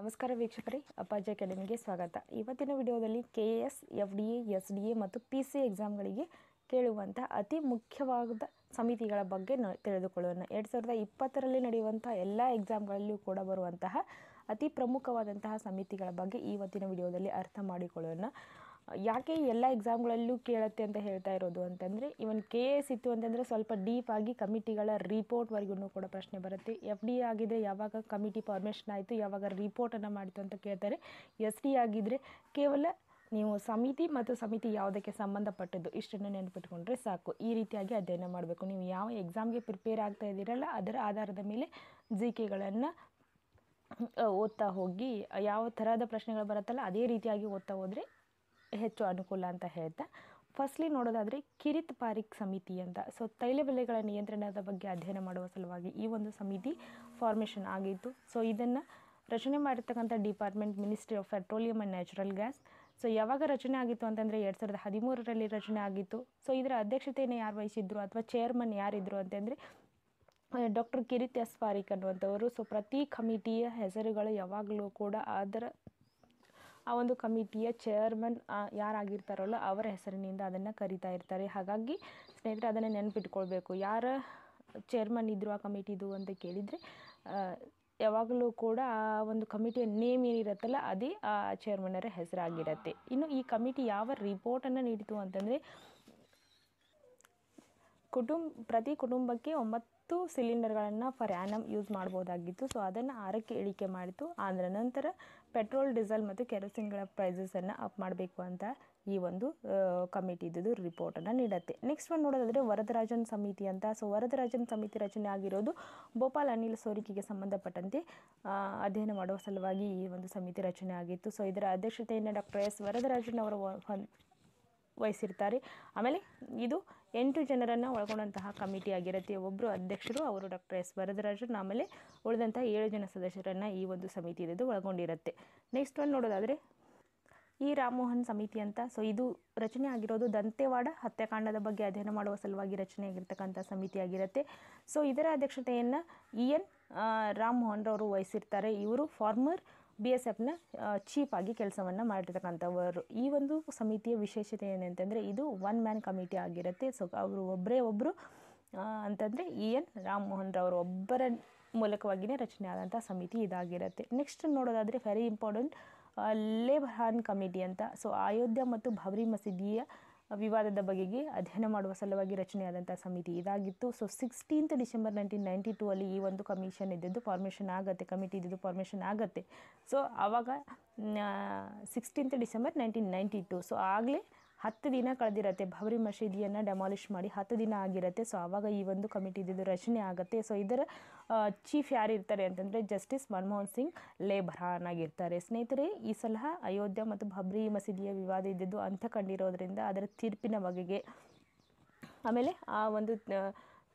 ನಮಸ್ಕಾರ ವೀಕ್ಷಕರೇ ಅಪಾಜಿ ಅಕಾಡೆಮಿಗೆ ಸ್ವಾಗತ ಇವತ್ತಿನ ವಿಡಿಯೋದಲ್ಲಿ K S F D A S D A ಮತ್ತು ಪಿ ಸಿ ಎಕ್ಸಾಮ್ಗಳಿಗೆ ಕೇಳುವಂಥ ಅತಿ ಮುಖ್ಯವಾದ ಸಮಿತಿಗಳ ಬಗ್ಗೆ ನ ತಿಳಿದುಕೊಳ್ಳೋಣ ಎರಡು ಸಾವಿರದ ಇಪ್ಪತ್ತರಲ್ಲಿ ನಡೆಯುವಂಥ ಎಲ್ಲ ಎಕ್ಸಾಮ್ಗಳಲ್ಲೂ ಕೂಡ ಬರುವಂತಹ ಅತಿ ಪ್ರಮುಖವಾದಂತಹ ಸಮಿತಿಗಳ ಬಗ್ಗೆ ಇವತ್ತಿನ ವಿಡಿಯೋದಲ್ಲಿ ಅರ್ಥ ಮಾಡಿಕೊಳ್ಳೋಣ ಯಾಕೆ ಎಲ್ಲ ಎಕ್ಸಾಮ್ಗಳಲ್ಲೂ ಕೇಳುತ್ತೆ ಅಂತ ಹೇಳ್ತಾ ಇರೋದು ಅಂತಂದರೆ ಇವನ್ ಕೆ ಎಸ್ ಇತ್ತು ಅಂತಂದರೆ ಸ್ವಲ್ಪ ಡೀಪ್ ಆಗಿ ಕಮಿಟಿಗಳ ರಿಪೋರ್ಟ್ವರೆಗೂ ಕೂಡ ಪ್ರಶ್ನೆ ಬರುತ್ತೆ ಎಫ್ ಡಿ ಆಗಿದ್ದರೆ ಯಾವಾಗ ಕಮಿಟಿ ಫಾರ್ಮೇಷನ್ ಆಯಿತು ಯಾವಾಗ ರಿಪೋರ್ಟನ್ನು ಮಾಡಿತು ಅಂತ ಕೇಳ್ತಾರೆ ಎಸ್ ಡಿ ಆಗಿದ್ದರೆ ಕೇವಲ ನೀವು ಸಮಿತಿ ಮತ್ತು ಸಮಿತಿ ಯಾವುದಕ್ಕೆ ಸಂಬಂಧಪಟ್ಟದ್ದು ಇಷ್ಟನ್ನು ನೆನಪಿಟ್ಕೊಂಡ್ರೆ ಸಾಕು ಈ ರೀತಿಯಾಗಿ ಅಧ್ಯಯನ ಮಾಡಬೇಕು ನೀವು ಯಾವ ಎಕ್ಸಾಮ್ಗೆ ಪ್ರಿಪೇರ್ ಆಗ್ತಾ ಇದ್ದೀರಲ್ಲ ಅದರ ಆಧಾರದ ಮೇಲೆ ಜಿ ಕೆಗಳನ್ನು ಓದ್ತಾ ಹೋಗಿ ಯಾವ ಥರದ ಪ್ರಶ್ನೆಗಳು ಬರುತ್ತಲ್ಲ ಅದೇ ರೀತಿಯಾಗಿ ಓದ್ತಾ ಹೋದರೆ ಹೆಚ್ಚು ಅನುಕೂಲ ಅಂತ ಹೇಳ್ತಾ ಫಸ್ಟ್ಲಿ ನೋಡೋದಾದರೆ ಕಿರಿತ್ ಪಾರಿಕ್ ಸಮಿತಿ ಅಂತ ಸೊ ತೈಲ ಬೆಲೆಗಳ ನಿಯಂತ್ರಣದ ಬಗ್ಗೆ ಅಧ್ಯಯನ ಮಾಡುವ ಸಲುವಾಗಿ ಈ ಒಂದು ಸಮಿತಿ ಫಾರ್ಮೇಷನ್ ಆಗಿತ್ತು ಸೊ ಇದನ್ನು ರಚನೆ ಮಾಡಿರ್ತಕ್ಕಂಥ department ministry of petroleum and natural gas so ಯಾವಾಗ ರಚನೆ ಆಗಿತ್ತು ಅಂತಂದರೆ ಎರಡು ಸಾವಿರದ ಹದಿಮೂರರಲ್ಲಿ ರಚನೆ ಆಗಿತ್ತು ಸೊ ಇದರ ಅಧ್ಯಕ್ಷತೆಯನ್ನು ಯಾರು ವಹಿಸಿದ್ರು ಅಥವಾ ಚೇರ್ಮನ್ ಯಾರಿದ್ರು ಅಂತಂದರೆ ಡಾಕ್ಟರ್ ಕಿರಿತ್ ಎಸ್ ಪಾರಿಕ್ ಅನ್ನುವಂಥವರು ಸೊ ಪ್ರತಿ ಕಮಿಟಿಯ ಹೆಸರುಗಳು ಯಾವಾಗಲೂ ಕೂಡ ಅದರ ಆ ಒಂದು ಕಮಿಟಿಯ ಚೇರ್ಮನ್ ಯಾರಾಗಿರ್ತಾರಲ್ಲ ಅವರ ಹೆಸರಿನಿಂದ ಅದನ್ನು ಕರಿತಾ ಇರ್ತಾರೆ ಹಾಗಾಗಿ ಸ್ನೇಹಿತರೆ ಅದನ್ನು ನೆನಪಿಟ್ಕೊಳ್ಬೇಕು ಯಾರ ಚೇರ್ಮನ್ ಇದ್ದರು ಆ ಕಮಿಟಿದು ಅಂತ ಕೇಳಿದರೆ ಯಾವಾಗಲೂ ಕೂಡ ಆ ಒಂದು ಕಮಿಟಿಯ ನೇಮ್ ಏನಿರುತ್ತಲ್ಲ ಅದೇ ಆ ಚೇರ್ಮನರ ಹೆಸರಾಗಿರುತ್ತೆ ಇನ್ನು ಈ ಕಮಿಟಿ ಯಾವ ರಿಪೋರ್ಟನ್ನು ನೀಡಿತು ಅಂತಂದರೆ ಕುಟುಂಬ ಪ್ರತಿ ಕುಟುಂಬಕ್ಕೆ ಒಂಬತ್ತು ಸಿಲಿಂಡರ್ಗಳನ್ನು ಫರ್ ಆ್ಯನಮ್ ಯೂಸ್ ಮಾಡ್ಬೋದಾಗಿತ್ತು ಸೊ ಅದನ್ನು ಆರಕ್ಕೆ ಇಳಿಕೆ ಮಾಡಿತು ಅದರ ನಂತರ ಪೆಟ್ರೋಲ್ ಡೀಸೆಲ್ ಮತ್ತು ಕೆರೋಸಿನ್ಗಳ ಪ್ರೈಸಸನ್ನು ಅಪ್ ಮಾಡಬೇಕು ಅಂತ ಈ ಒಂದು ಕಮಿಟಿ ಇದ್ದುದು ರಿಪೋರ್ಟನ್ನು ನೀಡುತ್ತೆ ನೆಕ್ಸ್ಟ್ ಒಂದು ನೋಡೋದಾದರೆ ವರದರಾಜನ್ ಸಮಿತಿ ಅಂತ ಸೊ ವರದರಾಜನ್ ಸಮಿತಿ ರಚನೆ ಆಗಿರೋದು ಭೋಪಾಲ್ ಅನಿಲ್ ಸೋರಿಕೆಗೆ ಸಂಬಂಧಪಟ್ಟಂತೆ ಅಧ್ಯಯನ ಮಾಡುವ ಸಲುವಾಗಿ ಈ ಒಂದು ಸಮಿತಿ ರಚನೆ ಆಗಿತ್ತು ಸೊ ಇದರ ಅಧ್ಯಕ್ಷತೆಯನ್ನು ಡಾಕ್ಟರ್ ಎಸ್ ವರದರಾಜನ್ ಅವರ ವಹಿಸಿರ್ತಾರೆ ಆಮೇಲೆ ಇದು ಎಂಟು ಜನರನ್ನು ಒಳಗೊಂಡಂತಹ ಕಮಿಟಿ ಆಗಿರುತ್ತೆ ಒಬ್ಬರು ಅಧ್ಯಕ್ಷರು ಅವರು ಡಾಕ್ಟರ್ ಎಸ್ ವರದರಾಜರು ಆಮೇಲೆ ಉಳಿದಂಥ ಏಳು ಜನ ಸದಸ್ಯರನ್ನು ಈ ಒಂದು ಸಮಿತಿ ಇರೋದು ಒಳಗೊಂಡಿರುತ್ತೆ ನೆಕ್ಸ್ಟ್ ಒಂದು ನೋಡೋದಾದರೆ ಈ ರಾಮಮೋಹನ್ ಸಮಿತಿ ಅಂತ ಸೊ ಇದು ರಚನೆ ಆಗಿರೋದು ದಂತೆವಾಡ ಹತ್ಯಾಕಾಂಡದ ಬಗ್ಗೆ ಅಧ್ಯಯನ ಮಾಡುವ ಸಲುವಾಗಿ ರಚನೆ ಸಮಿತಿ ಆಗಿರುತ್ತೆ ಸೊ ಇದರ ಅಧ್ಯಕ್ಷತೆಯನ್ನು ಇ ಎನ್ ರಾಮಮೋಹನ್ ಅವರು ವಹಿಸಿರ್ತಾರೆ ಇವರು ಫಾರ್ಮರ್ ಬಿ ಎಸ್ ಎಫ್ನ ಚೀಪಾಗಿ ಕೆಲಸವನ್ನು ಮಾಡಿರ್ತಕ್ಕಂಥವರು ಈ ಒಂದು ಸಮಿತಿಯ ವಿಶೇಷತೆ ಏನಂತಂದರೆ ಇದು ಒನ್ ಮ್ಯಾನ್ ಕಮಿಟಿ ಆಗಿರುತ್ತೆ ಸೊ ಅವರು ಒಬ್ಬರೇ ಒಬ್ಬರು ಅಂತಂದರೆ ಇ e ಎನ್ ರಾಮಮೋಹನ್ ರವರು ಒಬ್ಬರ ಮೂಲಕವಾಗಿಯೇ ರಚನೆ ಆದಂಥ ಸಮಿತಿ ಇದಾಗಿರುತ್ತೆ ನೆಕ್ಸ್ಟ್ ನೋಡೋದಾದರೆ very important Liberhan committee ಅಂತ ಸೊ ಅಯೋಧ್ಯೆ ಮತ್ತು ಬಾಬ್ರಿ ಮಸೀದಿಯ ವಿವಾದದ ಬಗೆಗೆ ಅಧ್ಯಯನ ಮಾಡುವ ಸಲುವಾಗಿ ರಚನೆಯಾದಂಥ ಸಮಿತಿ ಇದಾಗಿತ್ತು so sixteenth December nineteen ninety two ಅಲ್ಲಿ ಈ ಒಂದು ಕಮಿಷನ್ ಇದ್ದದ್ದು ಫಾರ್ಮೇಷನ್ ಆಗುತ್ತೆ ಕಮಿಟಿ ಇದ್ದಿದ್ದು ಫಾರ್ಮೇಷನ್ ಆಗುತ್ತೆ ಸೊ ಆವಾಗ sixteenth December nineteen ninety two so ಆಗಲೇ ಹತ್ತು ದಿನ ಕಳೆದಿರತ್ತೆ ಭವರಿ ಮಸೀದಿಯನ್ನು ಡೆಮಾಲಿಷ್ ಮಾಡಿ ಹತ್ತು ದಿನ ಆಗಿರುತ್ತೆ ಸೊ ಆವಾಗ ಈ ಒಂದು ಕಮಿಟಿದು ರಚನೆ ಆಗುತ್ತೆ ಸೊ ಇದರ ಚೀಫ್ ಇರ್ತಾರೆ ಅಂತಂದರೆ ಜಸ್ಟಿಸ್ ಮನಮೋಹನ್ ಸಿಂಗ್ ಲೇಬ್ರಾನ್ ಆಗಿರ್ತಾರೆ ಸ್ನೇಹಿತರೆ ಈ ಸಲಹ ಅಯೋಧ್ಯೆ ಮತ್ತು ಭಬ್ರಿ ಮಸೀದಿಯ ವಿವಾದ ಇದ್ದಿದ್ದು ಅಂತ ಕಂಡಿರೋದ್ರಿಂದ ಅದರ ತೀರ್ಪಿನ ಬಗೆಗೆ ಆಮೇಲೆ ಆ ಒಂದು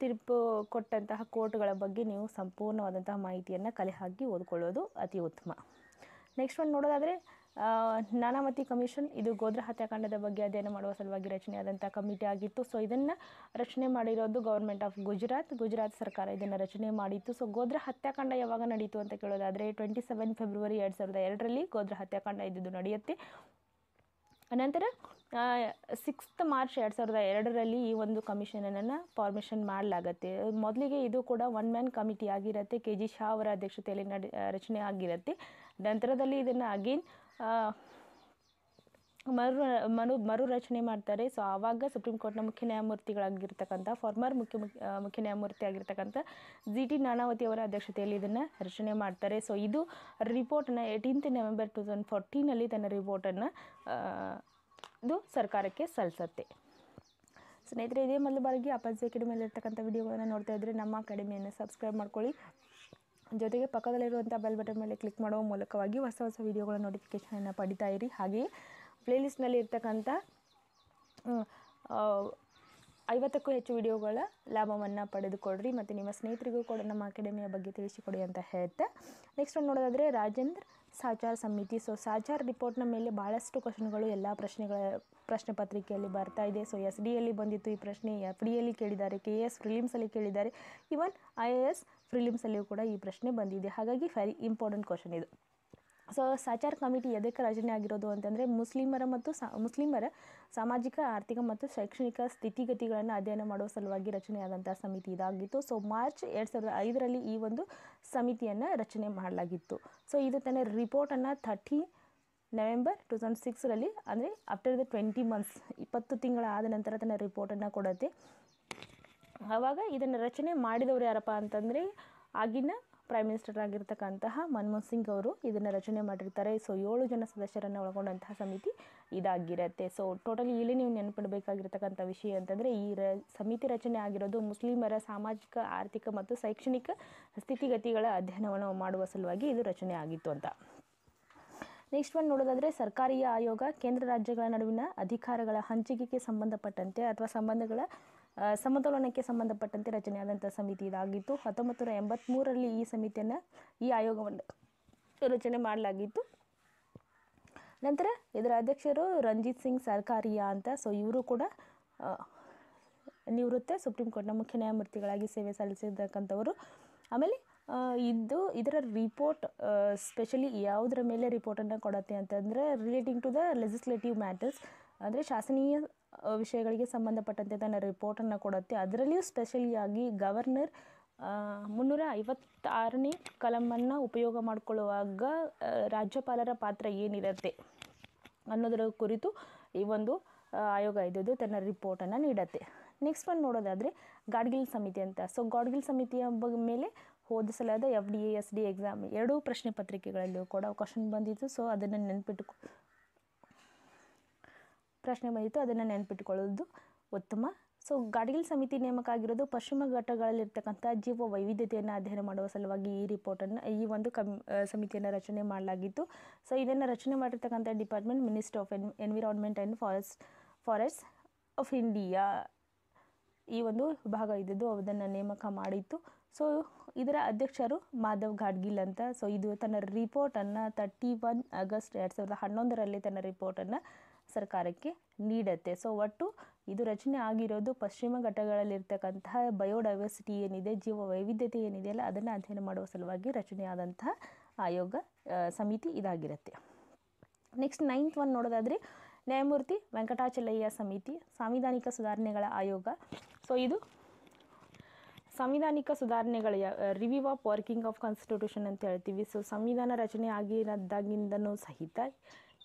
ತೀರ್ಪು ಕೊಟ್ಟಂತಹ ಕೋರ್ಟ್ಗಳ ಬಗ್ಗೆ ನೀವು ಸಂಪೂರ್ಣವಾದಂತಹ ಮಾಹಿತಿಯನ್ನು ಕಲೆ ಹಾಕಿ ಓದ್ಕೊಳ್ಳೋದು ಅತಿ ಉತ್ತಮ ನೆಕ್ಸ್ಟ್ ಒಂದು ನೋಡೋದಾದರೆ ನಾನಾಮತಿ ಕಮಿಷನ್ ಇದು ಗೋದ್ರ ಹತ್ಯಾಕಾಂಡದ ಬಗ್ಗೆ ಅಧ್ಯಯನ ಮಾಡುವ ಸಲುವಾಗಿ ರಚನೆಯಾದಂಥ ಕಮಿಟಿ ಆಗಿತ್ತು ಸೊ ಇದನ್ನು ರಚನೆ ಮಾಡಿರೋದು ಗೌರ್ಮೆಂಟ್ ಆಫ್ ಗುಜರಾತ್ ಗುಜರಾತ್ ಸರ್ಕಾರ ಇದನ್ನು ರಚನೆ ಮಾಡಿತ್ತು ಸೊ ಗೋದ್ರ ಹತ್ಯಾಕಾಂಡ ಯಾವಾಗ ನಡೀತು ಅಂತ ಕೇಳೋದಾದರೆ ಟ್ವೆಂಟಿ ಸೆವೆನ್ ಫೆಬ್ರವರಿ ಎರಡು ಸಾವಿರದ ಎರಡರಲ್ಲಿ ಗೋದ್ರ ಹತ್ಯಾಕಾಂಡ ಇದ್ದು ನಡೆಯುತ್ತೆ ನಂತರ ಸಿಕ್ಸ್ತ್ ಮಾರ್ಚ್ ಎರಡು ಸಾವಿರದ ಎರಡರಲ್ಲಿ ಈ ಒಂದು ಕಮಿಷನನ್ನು ಫಾರ್ಮೇಷನ್ ಮಾಡಲಾಗತ್ತೆ ಮೊದಲಿಗೆ ಇದು ಕೂಡ ಒನ್ ಮ್ಯಾನ್ ಕಮಿಟಿ ಆಗಿರುತ್ತೆ ಕೆ ಜಿ ಶಾ ಅವರ ಅಧ್ಯಕ್ಷತೆಯಲ್ಲಿ ನಡೆ ರಚನೆ ಆಗಿರುತ್ತೆ ನಂತರದಲ್ಲಿ ಇದನ್ನು ಅಗೇನ್ ಮರು ಮನು ರಚನೆ ಮಾಡ್ತಾರೆ ಸೊ ಆವಾಗ ಸುಪ್ರೀಂ ಕೋರ್ಟ್ನ ಮುಖ್ಯ ನ್ಯಾಯಮೂರ್ತಿಗಳಾಗಿರ್ತಕ್ಕಂಥ ಫಾರ್ಮರ್ ಮುಖ್ಯ ಮುಖ್ಯ ನ್ಯಾಯಮೂರ್ತಿ ಆಗಿರ್ತಕ್ಕಂಥ ಜಿ ಟಿ ನಾನಾವತಿ ಅವರ ಅಧ್ಯಕ್ಷತೆಯಲ್ಲಿ ಇದನ್ನು ರಚನೆ ಮಾಡ್ತಾರೆ ಸೊ ಇದು ರಿಪೋರ್ಟನ್ನು ಏಯ್ಟೀನ್ತ್ ನವೆಂಬರ್ ಟು ತೌಸಂಡ್ ಫೋರ್ಟೀನಲ್ಲಿ ತನ್ನ ರಿಪೋರ್ಟನ್ನು ಇದು ಸರ್ಕಾರಕ್ಕೆ ಸಲ್ಲಿಸತ್ತೆ ಸ್ನೇಹಿತರೆ ಇದೇ ಮೊದಲು ಬಾರಿಗೆ ಅಪಾಜಿ ಅಕಾಡೆಮಿಯಲ್ಲಿರ್ತಕ್ಕಂಥ ವಿಡಿಯೋಗಳನ್ನು ನೋಡ್ತಾ ಇದ್ದರೆ ನಮ್ಮ ಅಕಾಡೆಮಿಯನ್ನು ಸಬ್ಸ್ಕ್ರೈಬ್ ಮಾಡ್ಕೊಳ್ಳಿ ಜೊತೆಗೆ ಪಕ್ಕದಲ್ಲಿರುವಂಥ ಬೆಲ್ ಬಟನ್ ಮೇಲೆ ಕ್ಲಿಕ್ ಮಾಡುವ ಮೂಲಕವಾಗಿ ಹೊಸ ಹೊಸ ವೀಡಿಯೋಗಳ ನೋಟಿಫಿಕೇಷನನ್ನು ಪಡಿತಾ ಇರಿ ಹಾಗೆಯೇ ಪ್ಲೇಲಿಸ್ಟ್ನಲ್ಲಿ ಇರ್ತಕ್ಕಂಥ ಐವತ್ತಕ್ಕೂ ಹೆಚ್ಚು ವಿಡಿಯೋಗಳ ಲಾಭವನ್ನು ಪಡೆದುಕೊಡ್ರಿ ಮತ್ತು ನಿಮ್ಮ ಸ್ನೇಹಿತರಿಗೂ ಕೂಡ ನಮ್ಮ ಅಕಾಡೆಮಿಯ ಬಗ್ಗೆ ತಿಳಿಸಿಕೊಡಿ ಅಂತ ಹೇಳ್ತಾ ನೆಕ್ಸ್ಟ್ ಒಂದು ನೋಡೋದಾದರೆ ರಾಜೇಂದ್ರ ಸಾಚಾರ್ ಸಮಿತಿ ಸೊ ಸಾಚಾರ್ ರಿಪೋರ್ಟ್ನ ಮೇಲೆ ಭಾಳಷ್ಟು ಕ್ವಶನ್ಗಳು ಎಲ್ಲ ಪ್ರಶ್ನೆಗಳ ಪ್ರಶ್ನೆ ಪತ್ರಿಕೆಯಲ್ಲಿ ಬರ್ತಾ ಇದೆ ಸೊ ಎಸ್ ಡಿಯಲ್ಲಿ ಬಂದಿತ್ತು ಈ ಪ್ರಶ್ನೆ ಎಫ್ ಡಿಯಲ್ಲಿ ಕೇಳಿದ್ದಾರೆ ಕೆ ಎ ಎಸ್ ರಿಲೀಮ್ಸಲ್ಲಿ ಕೇಳಿದ್ದಾರೆ ಇವನ್ ಐ ಎ ಎಸ್ ಪ್ರಿಲಿಮ್ಸಲ್ಲಿಯೂ ಕೂಡ ಈ ಪ್ರಶ್ನೆ ಬಂದಿದೆ ಹಾಗಾಗಿ ವೆರಿ ಇಂಪಾರ್ಟೆಂಟ್ ಕ್ವಶನ್ ಇದು ಸೊ ಸಾಚಾರ್ ಕಮಿಟಿ ಎದಕ್ಕೆ ರಚನೆ ಆಗಿರೋದು ಅಂತಂದರೆ ಮುಸ್ಲಿಮರ ಮತ್ತು ಮುಸ್ಲಿಮರ ಸಾಮಾಜಿಕ ಆರ್ಥಿಕ ಮತ್ತು ಶೈಕ್ಷಣಿಕ ಸ್ಥಿತಿಗತಿಗಳನ್ನು ಅಧ್ಯಯನ ಮಾಡುವ ಸಲುವಾಗಿ ರಚನೆಯಾದಂಥ ಸಮಿತಿ ಇದಾಗಿತ್ತು ಸೊ ಮಾರ್ಚ್ ಎರಡು ಸಾವಿರದ ಐದರಲ್ಲಿ ಈ ಒಂದು ಸಮಿತಿಯನ್ನು ರಚನೆ ಮಾಡಲಾಗಿತ್ತು ಸೊ ಇದು ತನ್ನ ರಿಪೋರ್ಟನ್ನು ಥರ್ಟಿ ನವೆಂಬರ್ ಟು ತೌಸಂಡ್ ಸಿಕ್ಸರಲ್ಲಿ ಅಂದರೆ ಆಫ್ಟರ್ ದ ಟ್ವೆಂಟಿ ಮಂತ್ಸ್ ಇಪ್ಪತ್ತು ತಿಂಗಳ ಆದ ನಂತರ ತನ್ನ ರಿಪೋರ್ಟನ್ನು ಕೊಡುತ್ತೆ ಆವಾಗ ಇದನ್ನು ರಚನೆ ಮಾಡಿದವರು ಯಾರಪ್ಪ ಅಂತಂದರೆ ಆಗಿನ ಪ್ರೈಮ್ ಮಿನಿಸ್ಟರ್ ಆಗಿರ್ತಕ್ಕಂತಹ ಮನಮೋಹನ್ ಸಿಂಗ್ ಅವರು ಇದನ್ನು ರಚನೆ ಮಾಡಿರ್ತಾರೆ ಸೊ ಏಳು ಜನ ಸದಸ್ಯರನ್ನು ಒಳಗೊಂಡಂತಹ ಸಮಿತಿ ಇದಾಗಿರುತ್ತೆ ಸೊ ಟೋಟಲಿ ಇಲ್ಲಿ ನೀವು ನೆನಪಿಡಬೇಕಾಗಿರ್ತಕ್ಕಂಥ ವಿಷಯ ಅಂತಂದರೆ ಈ ರ ಸಮಿತಿ ರಚನೆ ಆಗಿರೋದು ಮುಸ್ಲಿಮರ ಸಾಮಾಜಿಕ ಆರ್ಥಿಕ ಮತ್ತು ಶೈಕ್ಷಣಿಕ ಸ್ಥಿತಿಗತಿಗಳ ಅಧ್ಯಯನವನ್ನು ಮಾಡುವ ಸಲುವಾಗಿ ಇದು ರಚನೆ ಆಗಿತ್ತು ಅಂತ ನೆಕ್ಸ್ಟ್ ಒಂದು ನೋಡೋದಾದರೆ ಸರ್ಕಾರಿ ಆಯೋಗ ಕೇಂದ್ರ ರಾಜ್ಯಗಳ ನಡುವಿನ ಅಧಿಕಾರಗಳ ಹಂಚಿಕೆಗೆ ಸಂಬಂಧಪಟ್ಟಂತೆ ಅಥವಾ ಸಂಬಂಧಗಳ ಸಮತೋಲನಕ್ಕೆ ಸಂಬಂಧಪಟ್ಟಂತೆ ರಚನೆಯಾದಂಥ ಸಮಿತಿ ಇದಾಗಿತ್ತು ಹತ್ತೊಂಬತ್ತು ನೂರ ಎಂಬತ್ತ್ಮೂರರಲ್ಲಿ ಈ ಸಮಿತಿಯನ್ನು ಈ ಆಯೋಗವನ್ನು ರಚನೆ ಮಾಡಲಾಗಿತ್ತು ನಂತರ ಇದರ ಅಧ್ಯಕ್ಷರು ರಂಜಿತ್ ಸಿಂಗ್ ಸರ್ಕಾರಿಯಾ ಅಂತ ಸೊ ಇವರು ಕೂಡ ನಿವೃತ್ತ ಸುಪ್ರೀಂ ಕೋರ್ಟ್ನ ಮುಖ್ಯ ನ್ಯಾಯಮೂರ್ತಿಗಳಾಗಿ ಸೇವೆ ಸಲ್ಲಿಸಿರ್ತಕ್ಕಂಥವರು ಆಮೇಲೆ ಇದು ಇದರ ರಿಪೋರ್ಟ್ ಸ್ಪೆಷಲಿ ಯಾವುದರ ಮೇಲೆ ರಿಪೋರ್ಟನ್ನು ಕೊಡುತ್ತೆ ಅಂತಂದರೆ relating to the legislative matters ಅಂದರೆ ಶಾಸನೀಯ ವಿಷಯಗಳಿಗೆ ಸಂಬಂಧಪಟ್ಟಂತೆ ತನ್ನ ರಿಪೋರ್ಟನ್ನು ಕೊಡುತ್ತೆ ಅದರಲ್ಲಿಯೂ ಸ್ಪೆಷಲಿಯಾಗಿ ಗವರ್ನರ್ ಮುನ್ನೂರ ಐವತ್ತಾರನೇ ಕಲಮನ್ನು ಉಪಯೋಗ ಮಾಡಿಕೊಳ್ಳುವಾಗ ರಾಜ್ಯಪಾಲರ ಪಾತ್ರ ಏನಿರುತ್ತೆ ಅನ್ನೋದರ ಕುರಿತು ಈ ಒಂದು ಆಯೋಗ ಇದ್ದು ತನ್ನ ರಿಪೋರ್ಟನ್ನು ನೀಡುತ್ತೆ ನೆಕ್ಸ್ಟ್ ಒಂದು ನೋಡೋದಾದರೆ ಗಾಡ್ಗಿಲ್ ಸಮಿತಿ ಅಂತ ಸೊ ಗಾಡ್ಗಿಲ್ ಸಮಿತಿಯ ಮೇಲೆ ಓದಿಸಲಾದ F D S D exam ಎರಡೂ ಪ್ರಶ್ನೆ ಪತ್ರಿಕೆಗಳಲ್ಲೂ ಕೂಡ ಕ್ವಶನ್ ಬಂದಿತ್ತು ಸೊ ಅದನ್ನು ನೆನ್ಪಿಟ್ಟು ಪ್ರಶ್ನೆ ಬಂದಿತ್ತು ಅದನ್ನು ನೆನಪಿಟ್ಟುಕೊಳ್ಳೋದು ಉತ್ತಮ ಸೊ ಗಾಡ್ಗಿಲ್ ಸಮಿತಿ ನೇಮಕ ಆಗಿರೋದು ಪಶ್ಚಿಮ ಘಟ್ಟಗಳಲ್ಲಿರ್ತಕ್ಕಂಥ ಜೀವ ವೈವಿಧ್ಯತೆಯನ್ನು ಅಧ್ಯಯನ ಮಾಡುವ ಸಲುವಾಗಿ ಈ ರಿಪೋರ್ಟನ್ನು ಈ ಒಂದು ಕಮ್ ಸಮಿತಿಯನ್ನು ರಚನೆ ಮಾಡಲಾಗಿತ್ತು ಸೊ ಇದನ್ನು ರಚನೆ ಮಾಡಿರ್ತಕ್ಕಂಥ department ministry of N environment and forest forest of India ಈ ಒಂದು ವಿಭಾಗ ಇದ್ದದ್ದು ಅದನ್ನು ನೇಮಕ ಮಾಡಿತ್ತು ಸೊ ಇದರ ಅಧ್ಯಕ್ಷರು ಮಾಧವ್ ಗಾಡ್ಗಿಲ್ ಅಂತ ಸೊ ಇದು ತನ್ನ ರಿಪೋರ್ಟನ್ನು ತರ್ಟಿ ಒನ್ ಆಗಸ್ಟ್ ಎರಡು ಸಾವಿರದ ಹನ್ನೊಂದರಲ್ಲಿ ತನ್ನ ರಿಪೋರ್ಟನ್ನು ಸರ್ಕಾರಕ್ಕೆ ನೀಡತ್ತೆ ಸೊ ಒಟ್ಟು ಇದು ರಚನೆ ಆಗಿರೋದು ಪಶ್ಚಿಮ ಘಟ್ಟಗಳಲ್ಲಿರ್ತಕ್ಕಂತಹ ಬಯೋಡೈವರ್ಸಿಟಿ ಏನಿದೆ ಜೀವ ವೈವಿಧ್ಯತೆ ಏನಿದೆ ಅಲ್ಲ ಅದನ್ನು ಅಧ್ಯಯನ ಮಾಡುವ ಸಲುವಾಗಿ ರಚನೆಯಾದಂತಹ ಆಯೋಗ ಸಮಿತಿ ಇದಾಗಿರುತ್ತೆ ನೆಕ್ಸ್ಟ್ ನೈನ್ತ್ ಒನ್ ನೋಡೋದಾದರೆ ನ್ಯಾಯಮೂರ್ತಿ ವೆಂಕಟಾಚಲಯ್ಯ ಸಮಿತಿ ಸಾಂವಿಧಾನಿಕ ಸುಧಾರಣೆಗಳ ಆಯೋಗ ಸೊ ಇದು ಸಂವಿಧಾನಿಕ ಸುಧಾರಣೆಗಳ review of working of constitution ಅಂತ ಹೇಳ್ತೀವಿ ಸೊ ಸಂವಿಧಾನ ರಚನೆ ಆಗಿರೋದಾಗಿಂದನೂ ಸಹಿತ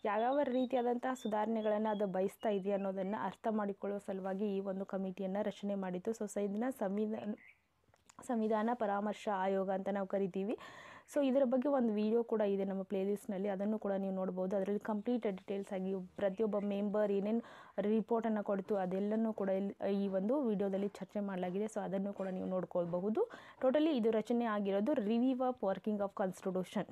ಯಾವ್ಯಾವ ರೀತಿಯಾದಂತಹ ಸುಧಾರಣೆಗಳನ್ನು ಅದು ಬಯಸ್ತಾ ಇದೆ ಅನ್ನೋದನ್ನು ಅರ್ಥ ಮಾಡಿಕೊಳ್ಳುವ ಸಲುವಾಗಿ ಈ ಒಂದು ಕಮಿಟಿಯನ್ನು ರಚನೆ ಮಾಡಿತ್ತು ಸೊ ಇದನ್ನ ಸಂವಿಧಾನ ಸಂವಿಧಾನ ಪರಾಮರ್ಶಾ ಆಯೋಗ ಅಂತ ನಾವು ಕರಿತೀವಿ ಸೊ ಇದರ ಬಗ್ಗೆ ಒಂದು ವಿಡಿಯೋ ಕೂಡ ಇದೆ ನಮ್ಮ ಪ್ಲೇಲಿಸ್ಟ್ನಲ್ಲಿ ಅದನ್ನು ಕೂಡ ನೀವು ನೋಡ್ಬೋದು ಅದರಲ್ಲಿ ಕಂಪ್ಲೀಟ್ ಡೀಟೇಲ್ಸ್ ಆಗಿ ಪ್ರತಿಯೊಬ್ಬ ಮೆಂಬರ್ ಏನೇನು ರಿಪೋರ್ಟನ್ನು ಕೊಡ್ತು ಅದೆಲ್ಲನೂ ಕೂಡ ಈ ಒಂದು ವಿಡಿಯೋದಲ್ಲಿ ಚರ್ಚೆ ಮಾಡಲಾಗಿದೆ ಸೊ ಅದನ್ನು ಕೂಡ ನೀವು ನೋಡ್ಕೊಳ್ಬಹುದು ಟೋಟಲಿ ಇದು ರಚನೆ ಆಗಿರೋದು review of working of constitution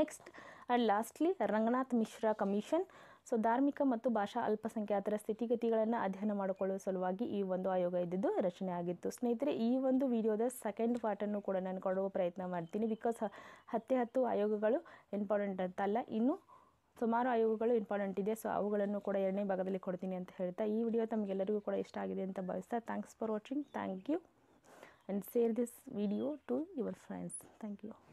next and lastly Ranganath Mishra commission so ಧಾರ್ಮಿಕ ಮತ್ತು ಭಾಷಾ ಅಲ್ಪಸಂಖ್ಯಾತರ ಸ್ಥಿತಿಗತಿಗಳನ್ನು ಅಧ್ಯಯನ ಮಾಡಿಕೊಳ್ಳುವ ಸಲುವಾಗಿ ಈ ಒಂದು ಆಯೋಗ ಇದ್ದಿದ್ದು ರಚನೆ ಆಗಿತ್ತು ಸ್ನೇಹಿತರೆ ಈ ಒಂದು ವಿಡಿಯೋದ ಸೆಕೆಂಡ್ ಪಾರ್ಟನ್ನು ಕೂಡ ನಾನು ಕೊಡುವ ಪ್ರಯತ್ನ ಮಾಡ್ತೀನಿ ಬಿಕಾಸ್ ಹತ್ತೆ ಹತ್ತು ಆಯೋಗಗಳು ಇಂಪಾರ್ಟೆಂಟ್ ಅಂತಲ್ಲ ಇನ್ನು ಸುಮಾರು ಆಯೋಗಗಳು ಇಂಪಾರ್ಟೆಂಟ್ ಇದೆ ಸೊ ಅವುಗಳನ್ನು ಕೂಡ ಎರಡನೇ ಭಾಗದಲ್ಲಿ ಕೊಡ್ತೀನಿ ಅಂತ ಹೇಳ್ತಾ ಈ ವಿಡಿಯೋ ತಮಗೆಲ್ಲರಿಗೂ ಕೂಡ ಇಷ್ಟ ಆಗಿದೆ ಅಂತ ಭಾವಿಸ್ತಾ thanks for watching thank you and share this video to your friends thank you